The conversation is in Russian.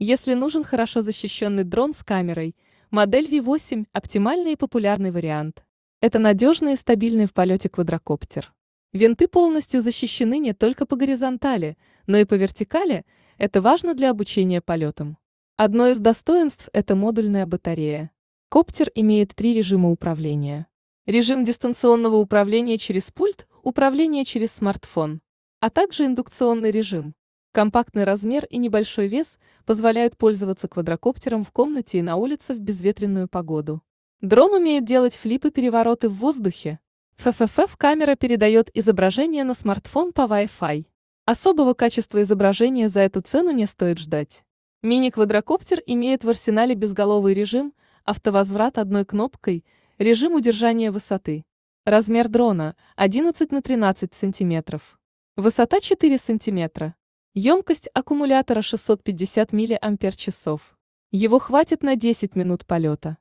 Если нужен хорошо защищенный дрон с камерой, модель V8 – оптимальный и популярный вариант. Это надежный и стабильный в полете квадрокоптер. Винты полностью защищены не только по горизонтали, но и по вертикали, это важно для обучения полетам. Одно из достоинств – это модульная батарея. Коптер имеет три режима управления. Режим дистанционного управления через пульт, управление через смартфон, а также индукционный режим. Компактный размер и небольшой вес позволяют пользоваться квадрокоптером в комнате и на улице в безветренную погоду. Дрон умеет делать флипы-перевороты в воздухе. ФФФ-камера передает изображение на смартфон по Wi-Fi. Особого качества изображения за эту цену не стоит ждать. Мини-квадрокоптер имеет в арсенале безголовый режим, автовозврат одной кнопкой, режим удержания высоты. Размер дрона – 11 на 13 сантиметров. Высота 4 сантиметра. Емкость аккумулятора 650 мАч. Его хватит на 10 минут полета.